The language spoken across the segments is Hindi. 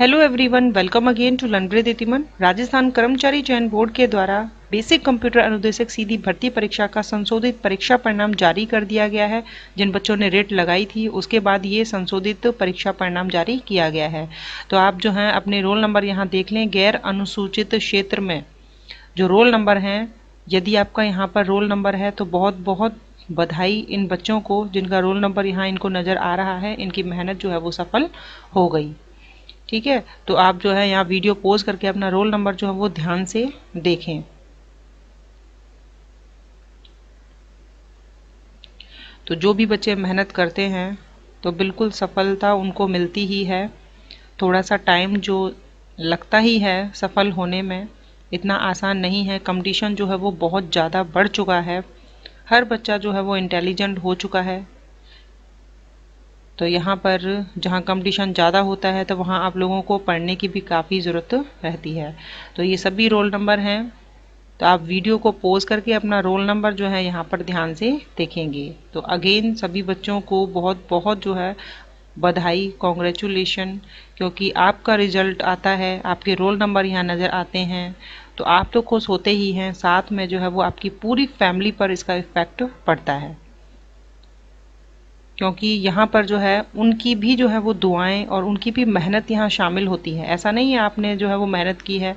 hello everyone welcome again to लनब्रे दिमन राजस्थान कर्मचारी चयन बोर्ड के द्वारा बेसिक कंप्यूटर अनुदेशक सीधी भर्ती परीक्षा का संशोधित परीक्षा परिणाम जारी कर दिया गया है जिन बच्चों ने रेट लगाई थी उसके बाद ये संशोधित परीक्षा परिणाम जारी किया गया है तो आप जो हैं अपने रोल नंबर यहाँ देख लें गैर अनुसूचित क्षेत्र में जो रोल नंबर हैं यदि आपका यहाँ पर रोल नंबर है तो बहुत बहुत बधाई इन बच्चों को जिनका रोल नंबर यहाँ इनको नज़र आ रहा है इनकी मेहनत जो है वो सफल हो गई ठीक है तो आप जो है यहाँ वीडियो पोज करके अपना रोल नंबर जो है वो ध्यान से देखें तो जो भी बच्चे मेहनत करते हैं तो बिल्कुल सफलता उनको मिलती ही है थोड़ा सा टाइम जो लगता ही है सफल होने में इतना आसान नहीं है कंपटीशन जो है वो बहुत ज़्यादा बढ़ चुका है हर बच्चा जो है वो इंटेलिजेंट हो चुका है तो यहाँ पर जहाँ कंपटीशन ज़्यादा होता है तो वहाँ आप लोगों को पढ़ने की भी काफ़ी ज़रूरत रहती है तो ये सभी रोल नंबर हैं तो आप वीडियो को पोज करके अपना रोल नंबर जो है यहाँ पर ध्यान से देखेंगे तो अगेन सभी बच्चों को बहुत बहुत जो है बधाई कॉन्ग्रेचुलेशन क्योंकि आपका रिजल्ट आता है आपके रोल नंबर यहाँ नज़र आते हैं तो आप तो खुश होते ही हैं साथ में जो है वो आपकी पूरी फैमिली पर इसका इफ़ेक्ट पड़ता है क्योंकि यहाँ पर जो है उनकी भी जो है वो दुआएं और उनकी भी मेहनत यहाँ शामिल होती है ऐसा नहीं है आपने जो है वो मेहनत की है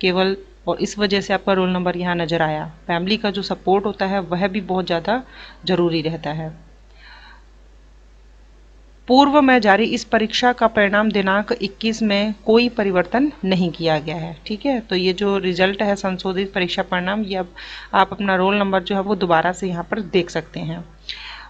केवल और इस वजह से आपका रोल नंबर यहाँ नज़र आया फैमिली का जो सपोर्ट होता है वह भी बहुत ज़्यादा ज़रूरी रहता है पूर्व में जारी इस परीक्षा का परिणाम दिनांक 21 में कोई परिवर्तन नहीं किया गया है ठीक है तो ये जो रिजल्ट है संशोधित परीक्षा परिणाम ये अब आप अपना रोल नंबर जो है वो दोबारा से यहाँ पर देख सकते हैं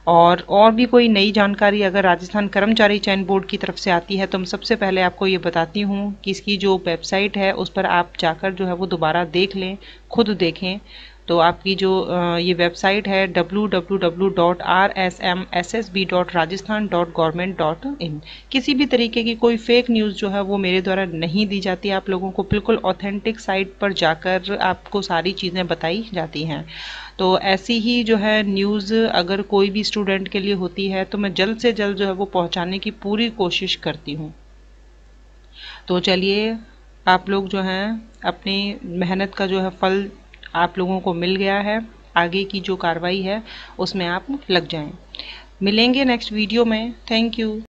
और और भी कोई नई जानकारी अगर राजस्थान कर्मचारी चयन बोर्ड की तरफ से आती है तो मैं सबसे पहले आपको ये बताती हूँ कि इसकी जो वेबसाइट है उस पर आप जाकर जो है वो दोबारा देख लें खुद देखें तो आपकी जो ये वेबसाइट है W W W dot R S M S S B dot Rajasthan dot government dot in किसी भी तरीके की कोई फेक न्यूज़ जो है वो मेरे द्वारा नहीं दी जाती आप लोगों को बिल्कुल ऑथेंटिक साइट पर जाकर आपको सारी चीज़ें बताई जाती हैं तो ऐसी ही जो है न्यूज़ अगर कोई भी स्टूडेंट के लिए होती है तो मैं जल्द से जल्द जो है वो पहुँचाने की पूरी कोशिश करती हूँ तो चलिए आप लोग जो हैं अपनी मेहनत का जो है फल आप लोगों को मिल गया है आगे की जो कार्रवाई है उसमें आप लग जाएं मिलेंगे नेक्स्ट वीडियो में थैंक यू